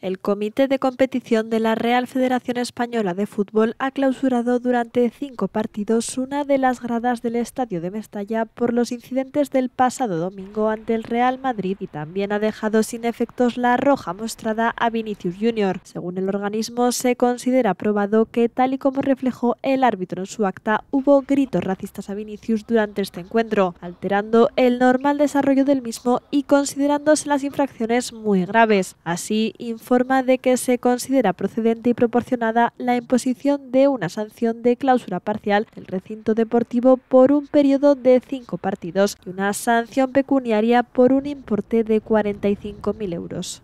El Comité de Competición de la Real Federación Española de Fútbol ha clausurado durante cinco partidos una de las gradas del estadio de Mestalla por los incidentes del pasado domingo ante el Real Madrid y también ha dejado sin efectos la roja mostrada a Vinicius Jr. Según el organismo, se considera probado que, tal y como reflejó el árbitro en su acta, hubo gritos racistas a Vinicius durante este encuentro, alterando el normal desarrollo del mismo y considerándose las infracciones muy graves. Así, forma de que se considera procedente y proporcionada la imposición de una sanción de clausura parcial del recinto deportivo por un periodo de cinco partidos y una sanción pecuniaria por un importe de 45.000 euros.